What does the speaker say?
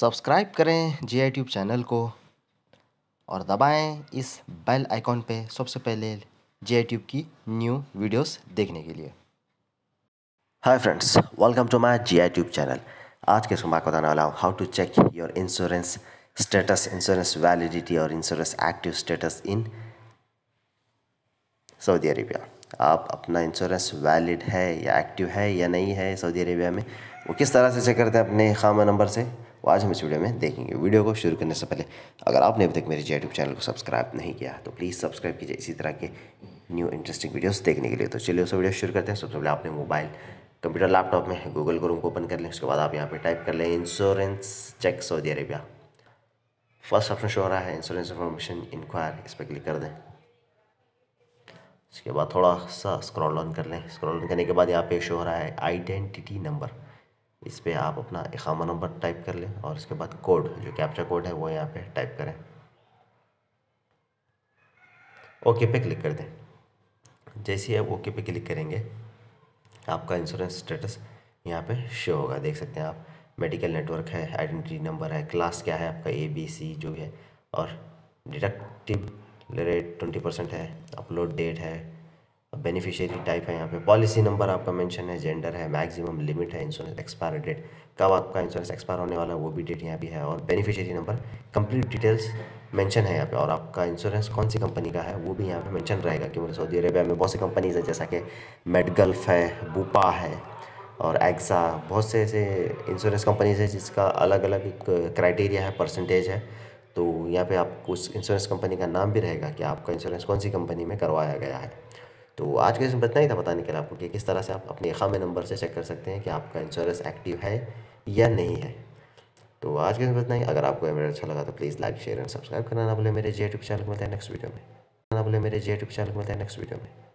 subscribe करें जी I tube channel को और दबाएं इस बेल आइकॉन पे सबसे पहले जी आई ट्यूब की न्यू वीडियोस देखने के लिए hi friends welcome to my G I tube channel आज के सुबह को बताने वाला हूँ how to check your insurance status insurance validity और insurance active status in Saudi Arabia आप अपना इंश्योरेंस वैलिड है या एक्टिव है या नहीं है सऊदी अरेबिया में वो किस तरह से चेक करते हैं अपने खामा नंबर से वो आज हम इस वीडियो में देखेंगे वीडियो को शुरू करने से पहले अगर आपने अभी तक मेरे जे यूट्यूब चैनल को सब्सक्राइब नहीं किया तो प्लीज़ सब्सक्राइब कीजिए इसी तरह के न्यू इंटरेस्टिंग वीडियोस देखने के लिए तो चलिए उस वीडियो शुरू करते हैं सबसे पहले आपने मोबाइल कंप्यूटर लैपटॉप में गूगल क्रोम को ओपन कर लें उसके बाद आप यहाँ पर टाइप कर लें insurance check Saudi Arabia first option show हो रहा है इंश्योरेंस इन्फॉर्मेशन इंक्वायर इस पर क्लिक कर दें उसके बाद थोड़ा सा स्क्रॉल ऑन कर लें स्क्रॉल ऑन करने के बाद यहाँ पे शो हो रहा है आइडेंटिटी नंबर इस पर आप अपना इकामा नंबर टाइप कर लें और उसके बाद कोड जो कैप्चा कोड है वो यहाँ पे टाइप करें ओके पे क्लिक कर दें जैसे ही आप ओके पे क्लिक करेंगे आपका इंश्योरेंस स्टेटस यहाँ पे शो होगा देख सकते हैं आप मेडिकल नेटवर्क है आइडेंटिटी नंबर है क्लास क्या है आपका ए बी सी जो है और डिडक्टिव रेट ट्वेंटी परसेंट है अपलोड डेट है बेनिफिशियरी टाइप है यहाँ पे पॉलिसी नंबर आपका मेंशन है जेंडर है मैक्सिमम लिमिट है इंश्योरेंस एक्सपायर डेट कब आपका इंश्योरेंस एक्सपायर होने वाला है वो भी डेट यहाँ पे है और beneficiary number complete details mention है यहाँ पे और आपका इंश्योरेंस कौन सी कंपनी का है वो भी यहाँ पे मेंशन रहेगा क्योंकि सऊदी अरेबिया में बहुत सी कंपनीज है जैसा कि मेडगल्फ है बुपा है और एक्सा बहुत से ऐसे इंश्योरेंस कंपनीज है जिसका अलग अलग एक क्राइटेरिया है परसेंटेज है तो यहाँ पे आप उस इंश्योरेंस कंपनी का नाम भी रहेगा कि आपका इंश्योरेंस कौन सी कंपनी में करवाया गया है तो आज के इसमें इतना ही था बताने के लिए आपको कि किस तरह से आप अपने खामे नंबर से चेक कर सकते हैं कि आपका इंश्योरेंस एक्टिव है या नहीं है तो आज के इसमें इतना ही अगर आपको मेरा अच्छा लगा तो please like share and subscribe करना ना बोले मेरे जे यूट्यूब चैनल को बताया नेक्स्ट वीडियो में ना बोले मेरे जे यूट्यूब चैनल को मिलता नेक्स्ट वीडियो में